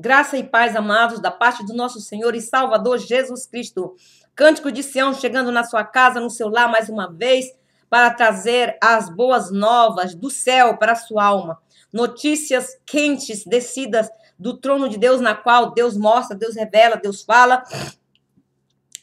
Graça e paz, amados, da parte do nosso Senhor e Salvador Jesus Cristo. Cântico de Sião chegando na sua casa, no seu lar mais uma vez, para trazer as boas novas do céu para a sua alma. Notícias quentes descidas do trono de Deus, na qual Deus mostra, Deus revela, Deus fala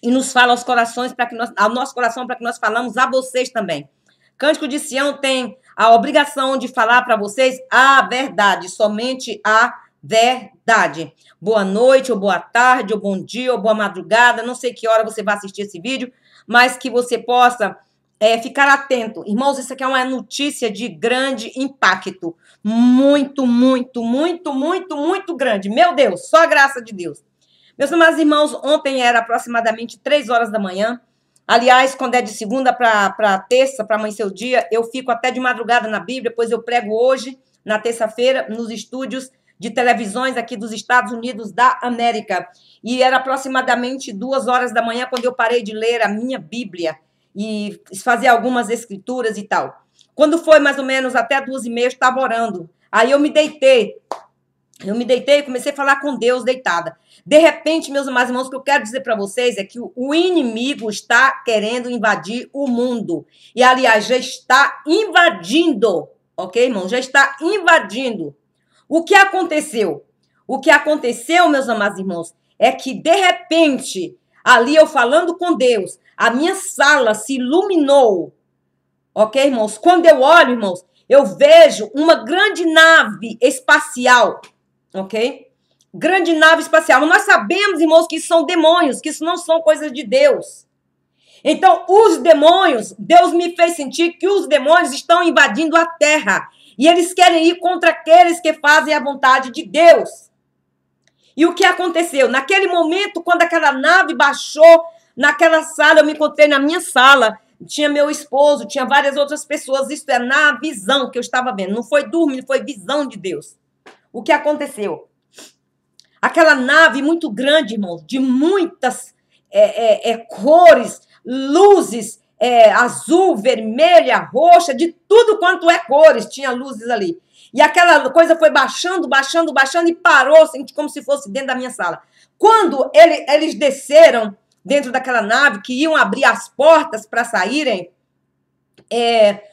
e nos fala aos corações para que nós, ao nosso coração para que nós falamos a vocês também. Cântico de Sião tem a obrigação de falar para vocês a verdade, somente a verdade. Boa noite, ou boa tarde, ou bom dia, ou boa madrugada, não sei que hora você vai assistir esse vídeo, mas que você possa é, ficar atento. Irmãos, isso aqui é uma notícia de grande impacto. Muito, muito, muito, muito, muito grande. Meu Deus, só a graça de Deus. Meus amados irmãos, ontem era aproximadamente três horas da manhã. Aliás, quando é de segunda para terça, para amanhecer o dia, eu fico até de madrugada na Bíblia, pois eu prego hoje, na terça-feira, nos estúdios de televisões aqui dos Estados Unidos da América. E era aproximadamente duas horas da manhã quando eu parei de ler a minha Bíblia e fazer algumas escrituras e tal. Quando foi mais ou menos até duas e meia, eu estava orando. Aí eu me deitei. Eu me deitei e comecei a falar com Deus deitada. De repente, meus amados irmãos, o que eu quero dizer para vocês é que o inimigo está querendo invadir o mundo. E, aliás, já está invadindo, ok, irmão? Já está invadindo. O que aconteceu? O que aconteceu, meus amados irmãos, é que de repente, ali eu falando com Deus, a minha sala se iluminou. Ok, irmãos? Quando eu olho, irmãos, eu vejo uma grande nave espacial. Ok? Grande nave espacial. Mas nós sabemos, irmãos, que são demônios, que isso não são coisas de Deus. Então, os demônios, Deus me fez sentir que os demônios estão invadindo a terra. E eles querem ir contra aqueles que fazem a vontade de Deus. E o que aconteceu? Naquele momento, quando aquela nave baixou naquela sala, eu me encontrei na minha sala. Tinha meu esposo, tinha várias outras pessoas. Isto é na visão que eu estava vendo. Não foi dormir, foi visão de Deus. O que aconteceu? Aquela nave muito grande, irmão, de muitas é, é, é, cores, luzes, é, azul, vermelha, roxa, de tudo quanto é cores, tinha luzes ali. E aquela coisa foi baixando, baixando, baixando e parou, assim, como se fosse dentro da minha sala. Quando ele, eles desceram dentro daquela nave, que iam abrir as portas para saírem, é,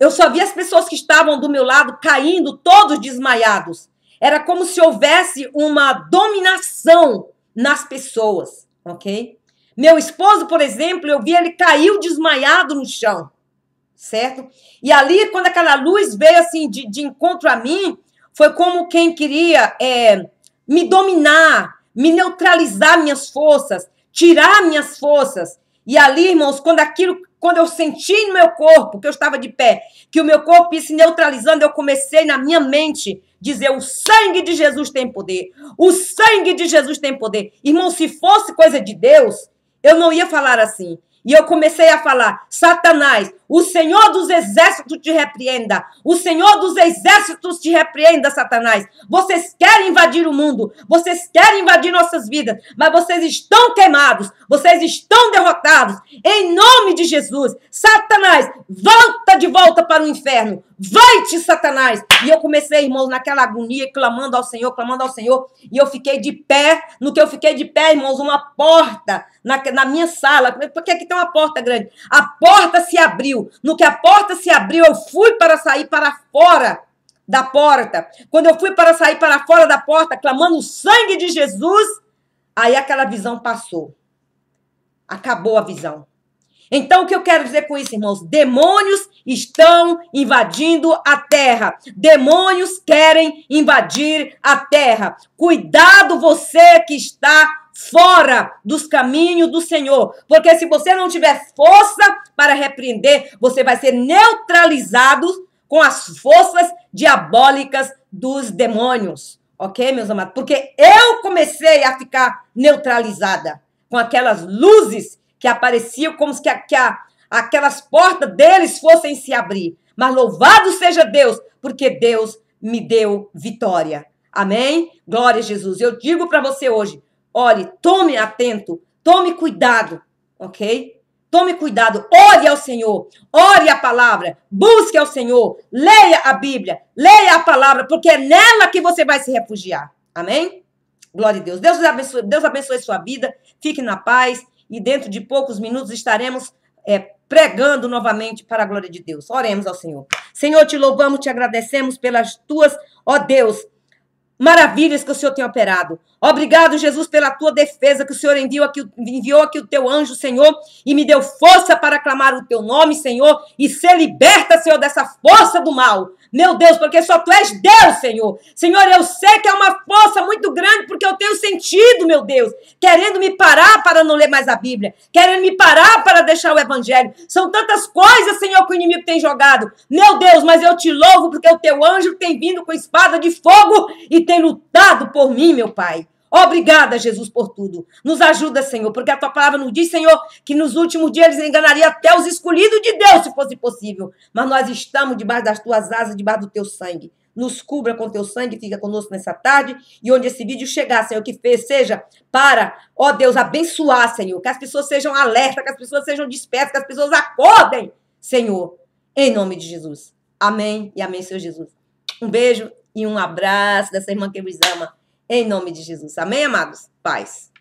eu só vi as pessoas que estavam do meu lado caindo, todos desmaiados. Era como se houvesse uma dominação nas pessoas, ok? Meu esposo, por exemplo, eu vi ele caiu desmaiado no chão, certo? E ali, quando aquela luz veio assim de, de encontro a mim, foi como quem queria é, me dominar, me neutralizar minhas forças, tirar minhas forças. E ali, irmãos, quando aquilo, quando eu senti no meu corpo que eu estava de pé, que o meu corpo ia se neutralizando, eu comecei na minha mente dizer: o sangue de Jesus tem poder. O sangue de Jesus tem poder. Irmão, se fosse coisa de Deus, eu não ia falar assim. E eu comecei a falar: Satanás, o Senhor dos exércitos te repreenda. O Senhor dos exércitos te repreenda, Satanás. Vocês querem invadir o mundo, vocês querem invadir nossas vidas, mas vocês estão queimados, vocês estão derrotados. Em nome de Jesus, Satanás, volta de volta para o inferno. Vai-te, Satanás! E eu comecei, irmãos, naquela agonia, clamando ao Senhor, clamando ao Senhor. E eu fiquei de pé. No que eu fiquei de pé, irmãos, uma porta na, na minha sala. Porque aqui tem uma porta grande. A porta se abriu. No que a porta se abriu, eu fui para sair para fora da porta. Quando eu fui para sair para fora da porta, clamando o sangue de Jesus, aí aquela visão passou. Acabou a visão. Então, o que eu quero dizer com isso, irmãos? Demônios estão invadindo a terra. Demônios querem invadir a terra. Cuidado você que está fora dos caminhos do Senhor. Porque se você não tiver força para repreender, você vai ser neutralizado com as forças diabólicas dos demônios. Ok, meus amados? Porque eu comecei a ficar neutralizada com aquelas luzes que apareciam como se que, que a, aquelas portas deles fossem se abrir. Mas louvado seja Deus, porque Deus me deu vitória. Amém? Glória a Jesus. Eu digo para você hoje, olhe, tome atento, tome cuidado, ok? Tome cuidado, ore ao Senhor, ore a palavra, busque ao Senhor, leia a Bíblia, leia a palavra, porque é nela que você vai se refugiar. Amém? Glória a Deus. Deus abençoe, Deus abençoe sua vida. Fique na paz e dentro de poucos minutos estaremos é, pregando novamente para a glória de Deus. Oremos ao Senhor. Senhor, te louvamos, te agradecemos pelas tuas, ó Deus, maravilhas que o Senhor tem operado. Obrigado, Jesus, pela tua defesa que o Senhor enviou aqui, enviou aqui o teu anjo, Senhor, e me deu força para clamar o teu nome, Senhor, e ser liberta, Senhor, dessa força do mal. Meu Deus, porque só tu és Deus, Senhor. Senhor, eu sei que é uma força muito grande, porque eu tenho sentido, meu Deus, querendo me parar para não ler mais a Bíblia, querendo me parar para deixar o Evangelho. São tantas coisas, Senhor, que o inimigo tem jogado. Meu Deus, mas eu te louvo, porque o teu anjo tem vindo com espada de fogo e tem tem lutado por mim, meu Pai. Obrigada, Jesus, por tudo. Nos ajuda, Senhor, porque a tua palavra nos diz, Senhor, que nos últimos dias eles enganariam até os escolhidos de Deus, se fosse possível. Mas nós estamos debaixo das tuas asas, debaixo do teu sangue. Nos cubra com teu sangue, fica conosco nessa tarde. E onde esse vídeo chegar, Senhor, que seja para, ó Deus, abençoar, Senhor. Que as pessoas sejam alertas, que as pessoas sejam despertas, que as pessoas acordem, Senhor. Em nome de Jesus. Amém e amém, Senhor Jesus. Um beijo e um abraço dessa irmã que nos ama. Em nome de Jesus. Amém, amados? Paz.